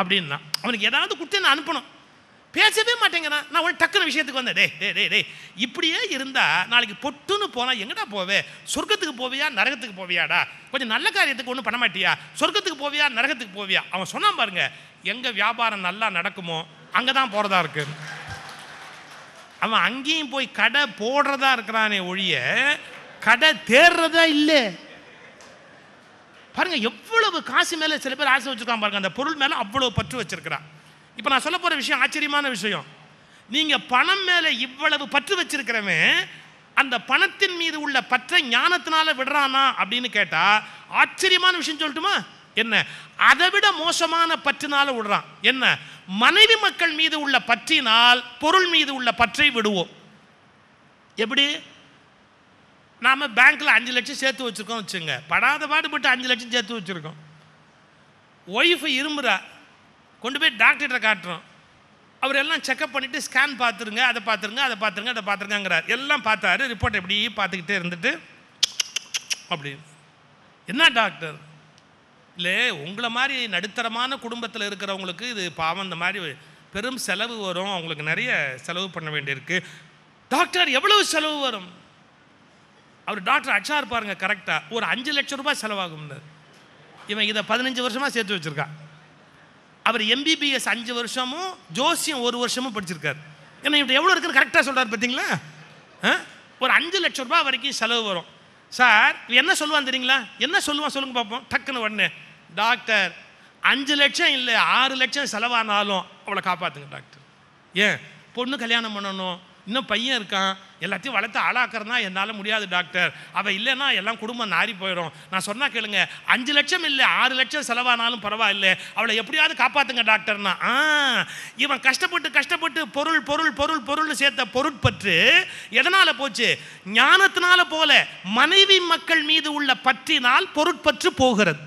அப்படின்னா அவனுக்கு ஏதாவது கொடுத்து நான் அனுப்பணும் பேசவே மாட்டேங்கிறான் நான் உடனே டக்குனு விஷயத்துக்கு வந்தேன் டே டே டே டே இப்படியே இருந்தால் நாளைக்கு பொட்டுன்னு போனால் எங்கடா போவே சொர்க்கத்துக்கு போவியா நரகத்துக்கு போவியாடா கொஞ்சம் நல்ல காரியத்துக்கு ஒன்றும் பண்ண மாட்டியா சொர்க்கத்துக்கு போவியா நரகத்துக்கு போவியா அவன் சொன்னான் பாருங்க எங்கே வியாபாரம் நல்லா நடக்குமோ அங்கே தான் போகிறதா இருக்கு அவன் அங்கேயும் போய் கடை போடுறதா இருக்கிறானே ஒழிய கடை தேர்றதா இல்லை பாருங்க எவ்வளவு காசு மேலே சில பேர் ஆசை வச்சுருக்கான் பாருங்க அந்த பொருள் மேலே அவ்வளோ பற்று வச்சிருக்கிறான் இப்போ நான் சொல்ல போகிற விஷயம் ஆச்சரியமான விஷயம் நீங்கள் பணம் மேலே இவ்வளவு பற்று வச்சிருக்கிறவன் அந்த பணத்தின் மீது உள்ள பற்றை ஞானத்தினால விடுறானா அப்படின்னு கேட்டால் ஆச்சரியமான விஷயம் சொல்லட்டுமா என்ன அதை விட மோசமான பற்றினால விடுறான் என்ன மனைவி மக்கள் மீது உள்ள பற்றினால் பொருள் மீது உள்ள பற்றை விடுவோம் எப்படி நாம பேங்க்கில் அஞ்சு லட்சம் சேர்த்து வச்சிருக்கோம் வச்சுங்க படாத பாடுபட்டு அஞ்சு லட்சம் சேர்த்து வச்சுருக்கோம் ஒய்ஃபு இரும்புறா கொண்டு போய் டாக்டர்கிட்ட காட்டுறோம் அவர் எல்லாம் செக்கப் பண்ணிவிட்டு ஸ்கேன் பார்த்துருங்க அதை பார்த்துருங்க அதை பார்த்துருங்க அதை பார்த்துருங்கிறார் எல்லாம் பார்த்தாரு ரிப்போர்ட் எப்படி பார்த்துக்கிட்டே இருந்துட்டு அப்படி என்ன டாக்டர் இல்லை உங்களை மாதிரி நடுத்தரமான குடும்பத்தில் இருக்கிறவங்களுக்கு இது பாவம் இந்த மாதிரி பெரும் செலவு வரும் அவங்களுக்கு நிறைய செலவு பண்ண வேண்டியிருக்கு டாக்டர் எவ்வளவு செலவு வரும் அவர் டாக்டர் அச்சா இருப்பாருங்க கரெக்டாக ஒரு அஞ்சு லட்சம் ரூபாய் செலவாகும் இவன் இதை பதினஞ்சு வருஷமாக சேர்த்து வச்சுருக்கான் அவர் எம்பிபிஎஸ் அஞ்சு வருஷமும் ஜோசியம் ஒரு வருஷமும் படிச்சிருக்கார் ஏன்னா இவர்கிட்ட எவ்வளோ இருக்குன்னு கரெக்டாக சொல்கிறார் பார்த்தீங்களா ஒரு அஞ்சு லட்ச ரூபா வரைக்கும் செலவு வரும் சார் என்ன சொல்லுவான் தெரியுங்களா என்ன சொல்லுவான் சொல்லுங்க பார்ப்போம் டக்குன்னு உடனே டாக்டர் அஞ்சு லட்சம் இல்லை ஆறு லட்சம் செலவானாலும் அவளை காப்பாற்றுங்க டாக்டர் ஏன் பொண்ணு கல்யாணம் பண்ணணும் இன்னும் பையன் இருக்கான் எல்லாத்தையும் வளர்த்து ஆளாக்குறதுனா என்னால் முடியாது டாக்டர் அவள் இல்லைன்னா எல்லாம் குடும்பம் நாரி போயிடும் நான் சொன்னால் கேளுங்க அஞ்சு லட்சம் இல்லை ஆறு லட்சம் செலவானாலும் பரவாயில்ல அவளை எப்படியாவது காப்பாற்றுங்க டாக்டர்னா ஆ இவன் கஷ்டப்பட்டு கஷ்டப்பட்டு பொருள் பொருள் பொருள் பொருள் சேர்த்த பொருட்பற்று எதனால் போச்சு ஞானத்தினால போல மனைவி மக்கள் மீது உள்ள பற்றினால் பொருட்பற்று போகிறது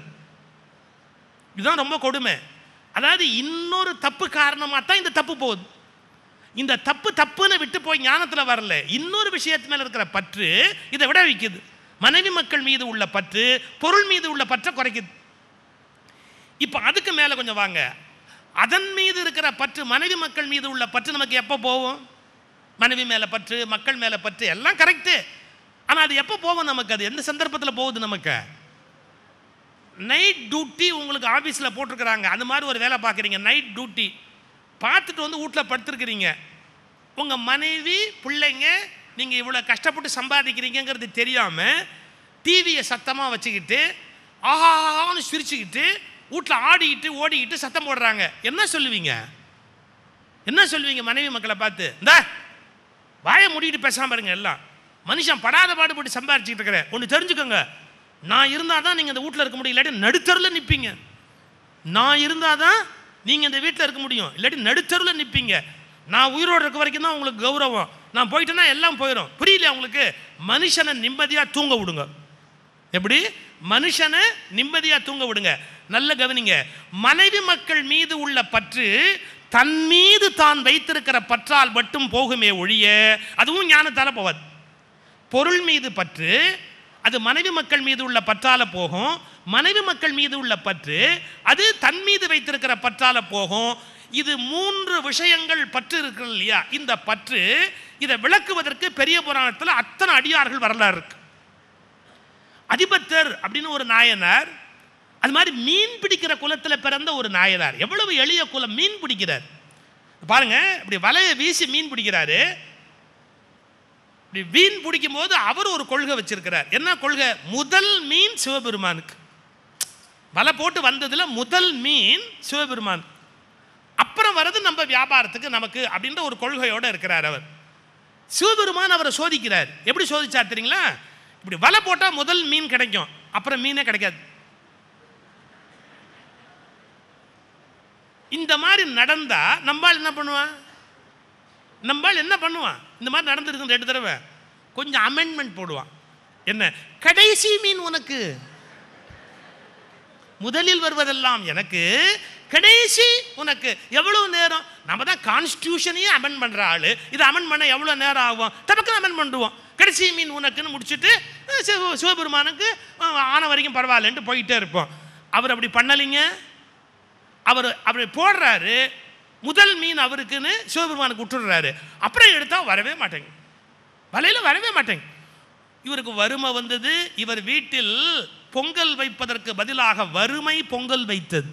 இதுதான் ரொம்ப கொடுமை அதாவது இன்னொரு தப்பு காரணமாக தான் இந்த தப்பு போகுது இந்த தப்பு தப்புன்னு விட்டு போய் ஞானத்தில் வரல இன்னொரு விஷயத்து மேலே இருக்கிற பற்று இதை விட வைக்குது மனைவி மக்கள் மீது உள்ள பற்று பொருள் மீது உள்ள பற்றை குறைக்குது இப்போ அதுக்கு மேலே கொஞ்சம் வாங்க அதன் மீது இருக்கிற பற்று மனைவி மக்கள் மீது உள்ள பற்று நமக்கு எப்போ போவோம் மனைவி மேலே பற்று மக்கள் மேலே பற்று எல்லாம் கரெக்டு ஆனால் அது எப்போ போவோம் நமக்கு அது எந்த சந்தர்ப்பத்தில் போகுது நமக்கு நைட் டியூட்டி உங்களுக்கு ஆஃபீஸில் போட்டிருக்கிறாங்க அது மாதிரி ஒரு வேலை பார்க்குறீங்க நைட் டியூட்டி பார்த்துட்டு வந்து வீட்டில் படுத்துருக்குறீங்க உங்கள் மனைவி பிள்ளைங்க நீங்கள் இவ்வளோ கஷ்டப்பட்டு சம்பாதிக்கிறீங்கிறது தெரியாமல் டிவியை சத்தமாக வச்சுக்கிட்டு ஆஹாஹான்னு சிரிச்சுக்கிட்டு வீட்டில் ஆடிக்கிட்டு ஓடிக்கிட்டு சத்தம் போடுறாங்க என்ன சொல்லுவீங்க என்ன சொல்லுவீங்க மனைவி மக்களை பார்த்து இந்த வாயை முடிக்கிட்டு பேசாமல் பாருங்க எல்லாம் மனுஷன் படாத பாடுபட்டு சம்பாரிச்சுட்டு இருக்கிறேன் ஒன்று தெரிஞ்சுக்கோங்க நான் இருந்தால் தான் நீங்கள் அந்த வீட்டில் இருக்க முடியும் இல்லாட்டி நடுத்தரில் நிற்பீங்க நான் இருந்தால் தான் நீங்கள் இந்த வீட்டில் இருக்க முடியும் இல்லாட்டி நடுத்தருவில் நிற்பீங்க நான் உயிரோடு இருக்க வரைக்கும் தான் உங்களுக்கு கௌரவம் நான் போயிட்டேன்னா எல்லாம் போயிடும் புரியலையா உங்களுக்கு மனுஷனை நிம்மதியாக தூங்க விடுங்க எப்படி மனுஷனை நிம்மதியாக தூங்க விடுங்க நல்ல கவனிங்க மனைவி மக்கள் மீது உள்ள பற்று தன் மீது தான் வைத்திருக்கிற பற்றால் மட்டும் போகுமே ஒழிய அதுவும் ஞானத்தால் போவாது பொருள் மீது பற்று அது மனைவி மக்கள் மீது உள்ள பற்றால போகும் மனைவி மக்கள் மீது உள்ள பற்று அது தன் மீது வைத்திருக்கிற பற்றால போகும் இது மூன்று விஷயங்கள் பற்று இருக்கு இல்லையா இந்த பற்று இதை விளக்குவதற்கு பெரிய புராணத்தில் அத்தனை அடியார்கள் வரலாறு இருக்கு அதிபத்தர் அப்படின்னு ஒரு நாயனார் அது மாதிரி மீன் பிடிக்கிற குலத்தில் பிறந்த ஒரு நாயனார் எவ்வளவு எளிய குலம் மீன் பிடிக்கிறார் பாருங்க இப்படி வலையை வீசி மீன் பிடிக்கிறாரு இப்படி மீன் பிடிக்கும் போது அவர் ஒரு கொள்கை வச்சிருக்கிறார் என்ன கொள்கை முதல் மீன் சிவபெருமானுக்கு வலை போட்டு வந்ததில் முதல் மீன் சிவபெருமான் அப்புறம் வர்றது நம்ம வியாபாரத்துக்கு நமக்கு அப்படின்ற ஒரு கொள்கையோடு இருக்கிறார் அவர் சிவபெருமான் அவரை சோதிக்கிறார் எப்படி சோதிச்சார் தெரியுங்களா இப்படி வலை போட்டால் முதல் மீன் கிடைக்கும் அப்புறம் மீனே கிடைக்காது இந்த மாதிரி நடந்தால் நம்மால் என்ன பண்ணுவான் நம்மால் என்ன பண்ணுவான் இந்த மாதிரி நடந்துருக்குன்னு ரெண்டு தடவை கொஞ்சம் அமெண்ட்மெண்ட் போடுவான் என்ன கடைசி மீன் உனக்கு முதலில் வருவதெல்லாம் எனக்கு கடைசி உனக்கு எவ்வளோ நேரம் நம்ம தான் கான்ஸ்டியூஷனையே அமெண்ட் பண்ணுற ஆள் இது அமெண்ட் பண்ண எவ்வளோ நேரம் ஆகும் தப்பக்கு அமெண்ட் பண்ணுவோம் கடைசி மீன் உனக்குன்னு முடிச்சுட்டு சிவ சிவபெருமானுக்கு ஆன வரைக்கும் பரவாயில்லன்ட்டு போயிட்டே இருப்போம் அவர் அப்படி பண்ணலைங்க அவர் அப்படி போடுறாரு முதல் மீன் அவருக்குன்னு சிவபெருமானுக்கு விட்டுடுறாரு அப்புறம் எடுத்தால் வரவே மாட்டேங்க வலையில் வரவே மாட்டேங்க இவருக்கு வறுமை வந்தது இவர் வீட்டில் பொங்கல் வைப்பதற்கு பதிலாக வறுமை பொங்கல் வைத்தது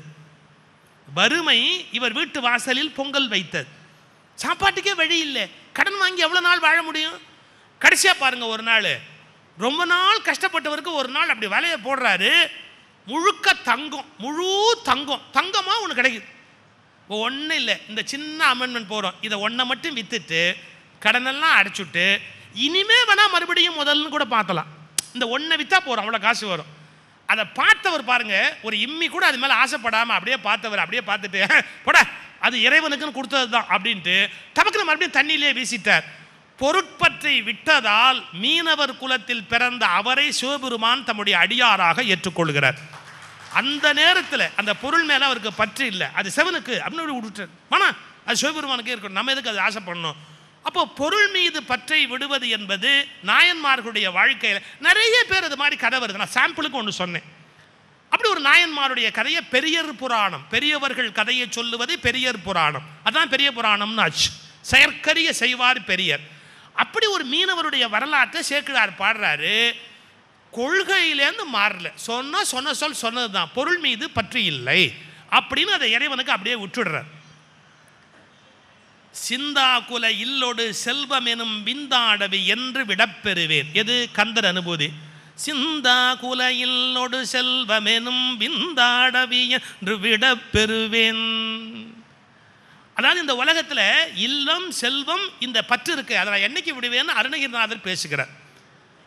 வறுமை இவர் வீட்டு வாசலில் பொங்கல் வைத்தது சாப்பாட்டுக்கே வழி இல்லை கடன் வாங்கி எவ்வளோ நாள் வாழ முடியும் கடைசியாக பாருங்கள் ஒரு நாள் ரொம்ப நாள் கஷ்டப்பட்டவருக்கு ஒரு நாள் அப்படி வலையை போடுறாரு முழுக்க தங்கம் முழு தங்கம் தங்கமாக ஒன்று கிடைக்குது இப்போ ஒன்றும் இல்லை இந்த சின்ன அமெண்ட்மெண்ட் போகிறோம் இதை ஒன்றை மட்டும் விற்றுட்டு கடனெல்லாம் அடைச்சுட்டு இனிமே வேணால் மறுபடியும் முதல்னு கூட பார்த்தலாம் இந்த ஒன்றை விற்றா போகிறோம் அவ்வளோ காசு வரும் அதை பார்த்தவர் பாருங்க ஒரு இம்மி கூட அது மேலே ஆசைப்படாமல் அப்படியே பார்த்தவர் அப்படியே பார்த்துட்டு போட அது இறைவனுக்குன்னு கொடுத்தது தான் அப்படின்ட்டு தமக்கு மறுபடியும் தண்ணியிலே வீசிட்டார் பொருட்பற்றை விட்டதால் மீனவர் குலத்தில் பிறந்த அவரை சிவபெருமான் தம்முடைய அடியாராக ஏற்றுக்கொள்கிறார் அந்த நேரத்தில் அந்த பொருள் மேலே அவருக்கு பற்று இல்லை அது செவனுக்கு அப்படின்னு விட்டுறது ஆனால் அது சிவபெருமானுக்கே இருக்கணும் நம்ம எதுக்கு அது ஆசை பண்ணணும் அப்போ பொருள் மீது பற்றை விடுவது என்பது நாயன்மார்களுடைய வாழ்க்கையில் நிறைய பேர் அது மாதிரி கதை வருது நான் சாம்பிளுக்கு ஒன்று சொன்னேன் அப்படி ஒரு நாயன்மாருடைய கதையை பெரியர் புராணம் பெரியவர்கள் கதையை சொல்லுவது பெரியர் புராணம் அதான் பெரிய புராணம்னு ஆச்சு செயற்கரிய செய்வார் பெரியர் அப்படி ஒரு மீனவருடைய வரலாற்றை சேர்க்கிறார் பாடுறாரு கொள்கையிலேருந்து மாறல சொன்னால் சொன்ன சொல் சொன்னது தான் பொருள் மீது பற்றி இல்லை அப்படின்னு அதை இறைவனுக்கு அப்படியே விட்டுடுறார் சிந்தாகுல இல்லொடு செல்வம் எனும் விந்தாடவி என்று விடப்பெறுவேன் எது கந்தர் அனுபூதி சிந்தாகுல இல்லொடு செல்வம் எனும் விந்தாடவி என்று விடப்பெறுவேன் அதாவது இந்த உலகத்தில் இல்லம் செல்வம் இந்த பற்று இருக்கு அதை நான் என்னைக்கு விடுவேன்னு அருணகிரிநாதர் பேசுகிறார்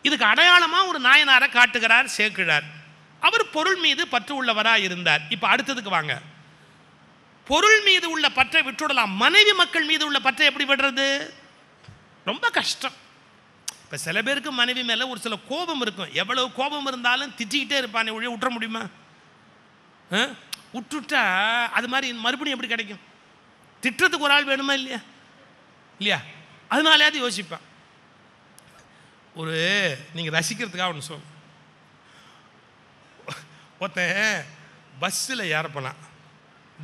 இதுக்கு அடையாளமாக ஒரு நாயனாரை காட்டுகிறார் சேர்க்கிறார் அவர் பொருள் மீது பற்று உள்ளவராக இருந்தார் இப்போ அடுத்ததுக்கு வாங்க பொருள் மீது உள்ள பற்றை விட்டுடலாம் மனைவி மக்கள் மீது உள்ள பற்றை எப்படி விடுறது ரொம்ப கஷ்டம் இப்போ சில பேருக்கு மனைவி மேலே ஒரு சில கோபம் இருக்கும் எவ்வளவு கோபம் இருந்தாலும் திட்டிக்கிட்டே இருப்பானே ஒழிய விட்டுற முடியுமா விட்டுட்டா அது மாதிரி மறுபடியும் எப்படி கிடைக்கும் திட்டுறதுக்கு ஒரு ஆள் வேணுமா இல்லையா இல்லையா அதனாலேயாவது யோசிப்பேன் ஒரு நீங்கள் ரசிக்கிறதுக்காக ஒன்று சொல்லு ஒருத்தன் பஸ்ஸில் ஏற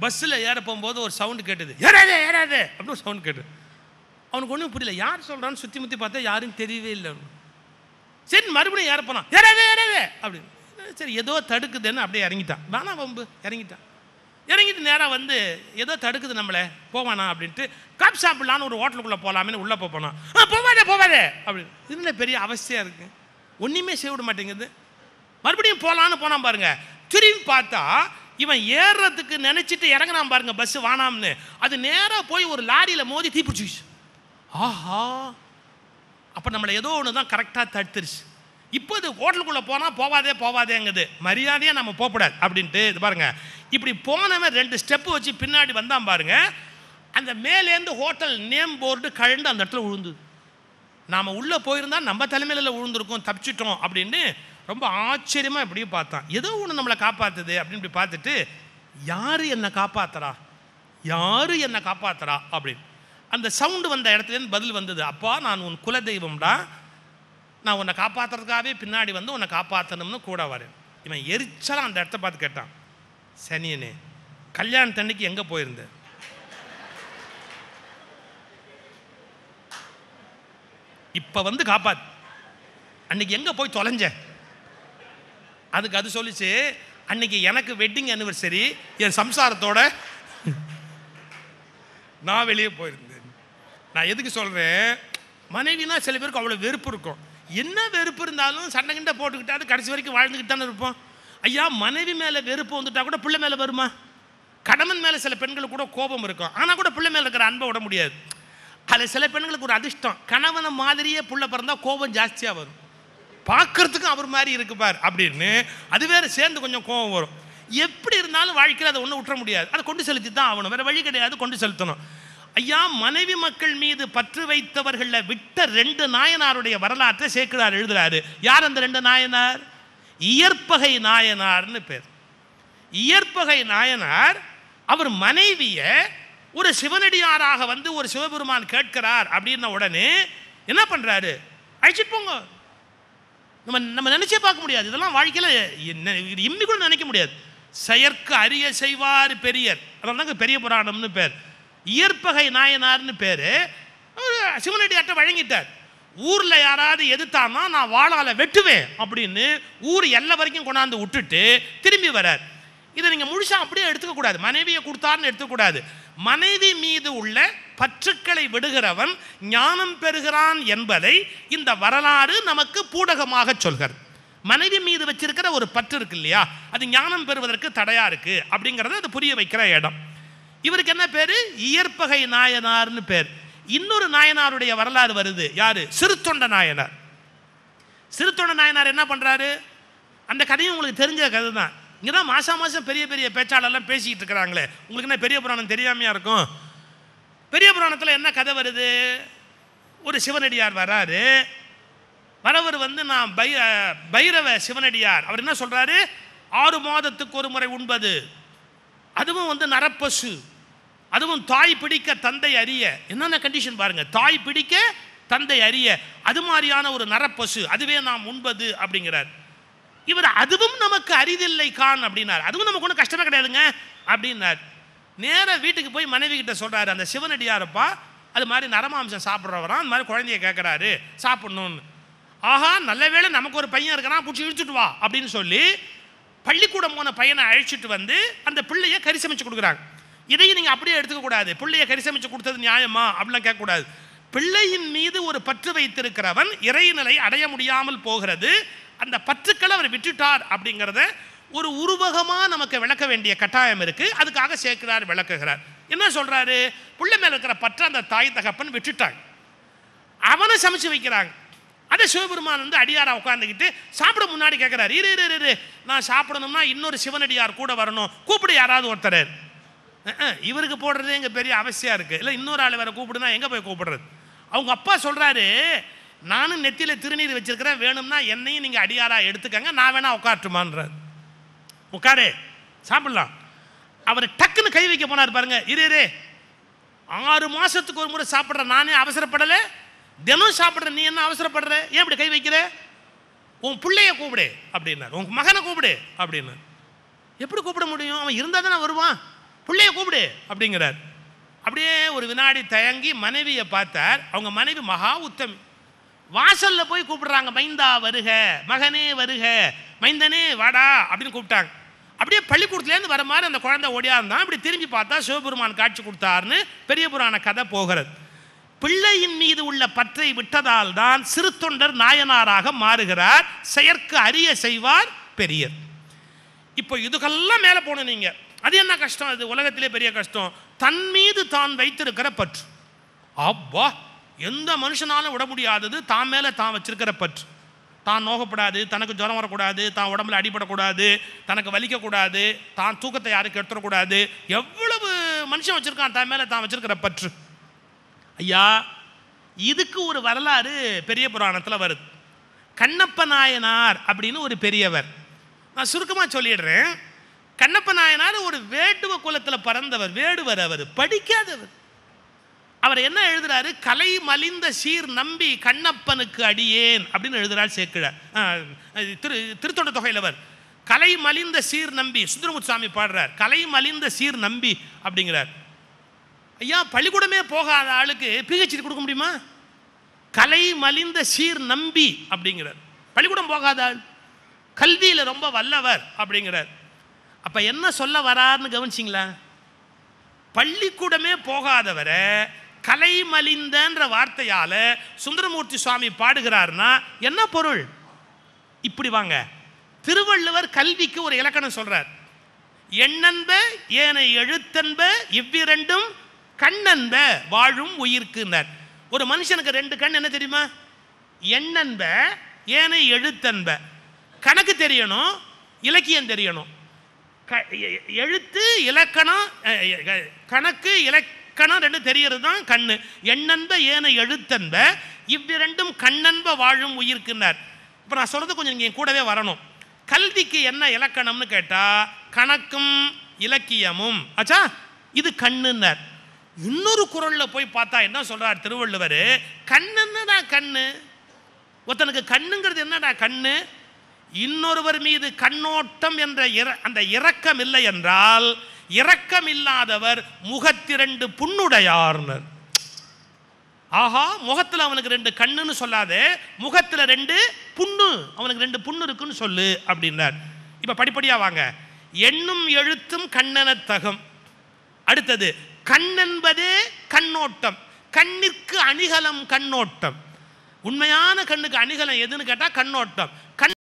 பஸ்ஸில் ஏற போகும்போது ஒரு சவுண்டு கேட்டது ஏறாதே ஏறாது அப்படின்னு ஒரு சவுண்டு கேட்டு அவனுக்கு ஒன்றும் புரியல யார் சொல்கிறான்னு சுற்றி முற்றி பார்த்தா யாரும் தெரியவே இல்லை சரி மறுபடியும் ஏறப்போனா ஏறாது ஏறாது அப்படின்னு சரி ஏதோ தடுக்குதுன்னு அப்படியே இறங்கிட்டான் வேணா வம்பு இறங்கிட்டான் இறங்கிட்டு நேராக வந்து ஏதோ தடுக்குது நம்மளை போவானா அப்படின்ட்டு காப் சாப்பிட்லான்னு ஒரு ஹோட்டலுக்குள்ளே போகலாமேனு உள்ளே போனோம் ஆ போவாதே போவாதே அப்படின்னு இதில் பெரிய அவசியம் இருக்குது ஒன்றுமே செய்ய விட மாட்டேங்குது மறுபடியும் போகலான்னு போனால் பாருங்கள் திரும்பி பார்த்தா இவன் ஏறுறதுக்கு நினச்சிட்டு இறங்கினான் பாருங்கள் பஸ்ஸு வானாம்னு அது நேராக போய் ஒரு லாரியில் மோதி தீப்பிடிச்சிச்சு ஆஹா அப்போ நம்மளை ஏதோ ஒன்று தான் கரெக்டாக தடுத்துருச்சு இப்போ இது ஹோட்டலுக்குள்ளே போனால் போவாதே போவாதேங்குது மரியாதையாக நம்ம போகக்கூடாது அப்படின்ட்டு இது பாருங்கள் இப்படி போனவன் ரெண்டு ஸ்டெப்பு வச்சு பின்னாடி வந்தான் பாருங்க அந்த மேலேருந்து ஹோட்டல் நேம் போர்டு கழண்டு அந்த இடத்துல விழுந்து நாம் உள்ளே போயிருந்தால் நம்ம தலைமையில் விழுந்திருக்கோம் தப்பிச்சிட்டோம் அப்படின்னு ரொம்ப ஆச்சரியமாக இப்படியும் பார்த்தான் ஏதோ ஒன்று நம்மளை காப்பாற்றுது அப்படின்னு இப்படி பார்த்துட்டு யார் என்னை காப்பாற்றுறா யார் என்னை காப்பாற்றுறா அப்படின்னு அந்த சவுண்டு வந்த இடத்துலேருந்து பதில் வந்தது அப்பா நான் உன் தெய்வம்டா நான் உன்னை காப்பாற்றுறதுக்காகவே பின்னாடி வந்து உன்னை காப்பாற்றணும்னு கூட வரேன் இவன் எரிச்சலாக அந்த இடத்த பார்த்து கேட்டான் சனியனே கல்யாணத்தன்னைக்கு எங்கே போயிருந்த இப்போ வந்து காப்பாத் அன்னைக்கு எங்கே போய் தொலைஞ்ச அதுக்கு அது சொல்லிச்சு அன்னைக்கு எனக்கு வெட்டிங் அனிவர்சரி என் சம்சாரத்தோட நான் வெளியே போயிருந்தேன் நான் எதுக்கு சொல்கிறேன் மனைவினா சில பேருக்கு அவ்வளோ வெறுப்பு இருக்கும் என்ன வெறுப்பு இருந்தாலும் சண்டை கிண்டை போட்டுக்கிட்டாலும் கடைசி வரைக்கும் வாழ்ந்துக்கிட்டு தானே இருப்போம் ஐயா மனைவி மேலே வெறுப்பு வந்துட்டா கூட பிள்ளை மேலே வருமா கணவன் மேலே சில பெண்களுக்கு கூட கோபம் இருக்கும் ஆனால் கூட பிள்ளை மேலே இருக்கிற அன்பை விட முடியாது அதில் சில பெண்களுக்கு ஒரு அதிர்ஷ்டம் கணவனை மாதிரியே பிள்ளை பிறந்தால் கோபம் ஜாஸ்தியாக வரும் பார்க்குறதுக்கும் அவர் மாதிரி இருக்குப்பார் அப்படின்னு அது வேறு சேர்ந்து கொஞ்சம் கோபம் வரும் எப்படி இருந்தாலும் வாழ்க்கையில் அதை ஒன்றும் விட்டுற முடியாது அதை கொண்டு செலுத்தி தான் ஆகணும் வேறு வழி கிடையாது கொண்டு செலுத்தணும் ஐயா மனைவி மக்கள் மீது பற்று வைத்தவர்களில் விட்ட ரெண்டு நாயனாருடைய வரலாற்றை சேர்க்கிறார் எழுதுறாரு யார் அந்த ரெண்டு நாயனார் இயற்பகை நாயனார்னு பேர் இயற்பகை நாயனார் அவர் மனைவியை ஒரு சிவனடியாராக வந்து ஒரு சிவபெருமான் கேட்கிறார் அப்படின்ன உடனே என்ன பண்ணுறாரு அழைச்சிட்டு போங்க நம்ம நம்ம நினச்சே பார்க்க முடியாது இதெல்லாம் வாழ்க்கையில் இம்மி கூட நினைக்க முடியாது செயற்கு அரிய செய்வார் பெரியர் அதனால பெரிய புராணம்னு பேர் இயற்பகை நாயனார்னு பேர் சிவனடியார்கிட்ட வழங்கிட்டார் ஊரில் யாராவது எதிர்த்தாமா நான் வாழால் வெட்டுவேன் அப்படின்னு ஊர் எல்லா வரைக்கும் கொண்டாந்து விட்டுட்டு திரும்பி வரார் இதை நீங்கள் முழுசாக அப்படியே எடுத்துக்கக்கூடாது மனைவியை கொடுத்தாருன்னு எடுத்துக்கூடாது மனைவி மீது உள்ள பற்றுக்களை விடுகிறவன் ஞானம் பெறுகிறான் என்பதை இந்த வரலாறு நமக்கு பூடகமாக சொல்கிறது மனைவி மீது வச்சிருக்கிற ஒரு பற்று இருக்கு இல்லையா அது ஞானம் பெறுவதற்கு தடையாக இருக்குது அப்படிங்கிறத அது புரிய வைக்கிற இடம் இவருக்கு என்ன பேர் இயற்பகை நாயனார்னு பேர் இன்னொரு நாயனாருடைய வரலாறு வருது யாரு சிறுத்தொண்ட நாயனார் சிறுத்தொண்ட நாயனார் என்ன பண்ணுறாரு அந்த கதையும் உங்களுக்கு தெரிஞ்ச கதை தான் இங்கே தான் மாதம் மாதம் பெரிய பெரிய பேச்சாளர்லாம் பேசிக்கிட்டு இருக்கிறாங்களே உங்களுக்கு என்ன பெரிய புராணம் தெரியாமையாக இருக்கும் பெரிய புராணத்தில் என்ன கதை வருது ஒரு சிவனடியார் வராரு வரவர் வந்து நான் பை பைரவ சிவனடியார் அவர் என்ன சொல்கிறாரு ஆறு மாதத்துக்கு ஒரு முறை உண்பது அதுவும் வந்து நரப்பசு அதுவும் தாய் பிடிக்க தந்தை அறிய என்னென்ன கண்டிஷன் பாருங்கள் தாய் பிடிக்க தந்தை அறிய அது மாதிரியான ஒரு நரப்பசு அதுவே நாம் உண்பது அப்படிங்கிறார் இவர் அதுவும் நமக்கு அரிதில்லை கான் அப்படின்னார் அதுவும் நமக்கு ஒன்றும் கஷ்டமே கிடையாதுங்க அப்படின்னார் நேராக வீட்டுக்கு போய் மனைவி கிட்ட சொல்கிறாரு அந்த சிவனடியாரப்பா அது மாதிரி நரமாம்சம் சாப்பிட்றவரான் அந்த மாதிரி குழந்தைய கேட்குறாரு சாப்பிட்ணுன்னு ஆஹா நல்ல வேலை நமக்கு ஒரு பையன் இருக்கிறான் பிடிச்சி இழுத்துட்டு வா அப்படின்னு சொல்லி பள்ளிக்கூடம் போன பையனை அழைச்சிட்டு வந்து அந்த பிள்ளைய கரிசமைச்சு கொடுக்குறாங்க இதையும் நீங்கள் அப்படியே எடுத்துக்கக்கூடாது பிள்ளையை கரிசமிச்சு கொடுத்தது நியாயமா அப்படிலாம் கேட்கக்கூடாது பிள்ளையின் மீது ஒரு பற்று வைத்திருக்கிறவன் இறைநிலை அடைய முடியாமல் போகிறது அந்த பற்றுக்களை அவர் விட்டுட்டார் அப்படிங்கிறத ஒரு உருவகமாக நமக்கு விளக்க வேண்டிய கட்டாயம் இருக்குது அதுக்காக சேர்க்கிறார் விளக்குகிறார் என்ன சொல்கிறாரு பிள்ளை மேலே இருக்கிற பற்று அந்த தாய் தகப்பன் விட்டுட்டாங்க அவனை சமைச்சு வைக்கிறாங்க அதே சிவபெருமான் வந்து அடியாரா உட்காந்துக்கிட்டு சாப்பிட முன்னாடி கேட்குறாரு இரு இரு இரு நான் சாப்பிடணும்னா இன்னொரு சிவனடியார் கூட வரணும் கூப்பிடு யாராவது ஒருத்தர் இவருக்கு போடுறதே எங்கள் பெரிய அவசியம் இருக்குது இல்லை இன்னொரு ஆள் வேறு கூப்பிடுனா எங்கே போய் கூப்பிடுறது அவங்க அப்பா சொல்கிறாரு நானும் நெத்தியில் திருநீர் வச்சுருக்கிறேன் வேணும்னா என்னையும் நீங்கள் அடியாராக எடுத்துக்கங்க நான் வேணால் உட்காட்டுமான்றார் உட்காரு சாப்பிட்லாம் அவர் டக்குன்னு கை வைக்க போனார் பாருங்க இரு இரு ஆறு மாதத்துக்கு ஒரு முறை சாப்பிட்ற நானே அவசரப்படலை தினம் சாப்பிட்ற நீ என்ன அவசரப்படுற ஏன் இப்படி கை வைக்கிற உன் பிள்ளைய கூப்பிடு அப்படின்னார் உன் மகனை கூப்பிடு அப்படின்னு எப்படி கூப்பிட முடியும் அவன் இருந்தால் தானே வருவான் பிள்ளைய கூப்பிடு அப்படிங்கிறார் அப்படியே ஒரு வினாடி தயங்கி மனைவியை பார்த்தார் அவங்க மனைவி மகா உத்தமி வாசலில் போய் கூப்பிடுறாங்க மைந்தா வருக மகனே வருக மைந்தனே வாடா அப்படின்னு கூப்பிட்டாங்க அப்படியே பள்ளிக்கூடத்துலேருந்து வர மாதிரி அந்த குழந்தை ஓடியா இருந்தான் இப்படி திரும்பி பார்த்தா சிவபெருமான் காட்சி கொடுத்தாருன்னு பெரிய புராண கதை போகிறது பிள்ளையின் மீது உள்ள பற்றை விட்டதால் தான் சிறு தொண்டர் நாயனாராக மாறுகிறார் செயற்கு அறிய செய்வார் பெரியர் இப்போ இதுக்கெல்லாம் மேலே போகணும் நீங்கள் அது என்ன கஷ்டம் அது உலகத்திலே பெரிய கஷ்டம் தன் மீது தான் வைத்திருக்கிற பற்று அப்பா எந்த மனுஷனாலும் விட முடியாதது தான் மேலே தான் வச்சிருக்கிற பற்று தான் நோகப்படாது தனக்கு ஜுரம் வரக்கூடாது தான் உடம்புல அடிபடக்கூடாது தனக்கு வலிக்கக்கூடாது தான் தூக்கத்தை யாருக்கு எடுத்துடக்கூடாது எவ்வளவு மனுஷன் வச்சுருக்கான் தான் மேலே தான் வச்சுருக்கிற பற்று ஐயா இதுக்கு ஒரு வரலாறு பெரிய புராணத்தில் வருது கண்ணப்ப நாயனார் அப்படின்னு ஒரு பெரியவர் நான் சுருக்கமாக சொல்லிடுறேன் கண்ணப்ப நாயனார் ஒரு வேட்டுவ குலத்தில் பிறந்தவர் வேடுவர் அவர் படிக்காதவர் அவர் என்ன எழுதுறாரு கலை மலிந்த சீர் நம்பி கண்ணப்பனுக்கு அடியேன் அப்படின்னு எழுதுறார் சேர்க்கிறார் திரு திருத்தொண்ட தொகையிலவர் கலை மலிந்த சீர் நம்பி சுந்தரமுத்து சுவாமி பாடுறார் கலை மலிந்த சீர் நம்பி அப்படிங்கிறார் ஐயா பள்ளிக்கூடமே போகாத ஆளுக்கு பிஹெச்டி கொடுக்க முடியுமா கலை மலிந்த சீர் நம்பி அப்படிங்கிறார் பள்ளிக்கூடம் போகாத ஆள் கல்வியில் ரொம்ப வல்லவர் அப்படிங்கிறார் அப்போ என்ன சொல்ல வராருன்னு கவனிச்சிங்களா பள்ளிக்கூடமே போகாதவரை கலை மலிந்தன்ற வார்த்தையால் சுந்தரமூர்த்தி சுவாமி பாடுகிறார்னா என்ன பொருள் இப்படி வாங்க திருவள்ளுவர் கல்விக்கு ஒரு இலக்கணம் சொல்கிறார் எண்ணன்ப ஏனை எழுத்தன்ப இவ்விரண்டும் கண்ணன்ப வாழும் உயிர்க்குனர் ஒரு மனுஷனுக்கு ரெண்டு கண் என்ன தெரியுமா எண்ணன்ப ஏனை எழுத்தன்ப கணக்கு தெரியணும் இலக்கியம் தெரியணும் க எழுத்து இலக்கணம் கணக்கு இலக்கணம் ரெண்டு தெரியறது தான் கண்ணு எண்ணன்ப ஏன எழுத்தன்ப இவ்விரண்டும் கண்ணன்ப வாழும் உயிர்க்குன்னார் இப்போ நான் சொல்கிறது கொஞ்சம் நீங்கள் கூடவே வரணும் கல்விக்கு என்ன இலக்கணம்னு கேட்டால் கணக்கும் இலக்கியமும் ஆச்சா இது கண்ணுன்னார் இன்னொரு குரலில் போய் பார்த்தா என்ன சொல்கிறார் திருவள்ளுவர் தான் கண்ணு ஒருத்தனுக்கு கண்ணுங்கிறது என்னடா கண்ணு இன்னொருவர் மீது கண்ணோட்டம் என்ற அந்த இரக்கம் இல்லை என்றால் இரக்கம் இல்லாதவர் முகத்திரண்டு புண்ணுடையார்னர் ஆஹா முகத்தில் அவனுக்கு ரெண்டு கண்ணுன்னு சொல்லாத முகத்தில் ரெண்டு புண்ணு அவனுக்கு ரெண்டு புண்ணு இருக்குன்னு சொல்லு அப்படின்னார் இப்போ படிப்படியாக வாங்க எண்ணும் எழுத்தும் கண்ணனத்தகம் அடுத்தது கண் என்பது கண்ணோட்டம் கண்ணுக்கு அணிகலம் கண்ணோட்டம் உண்மையான கண்ணுக்கு அணிகலம் எதுன்னு கேட்டால் கண்ணோட்டம் கண்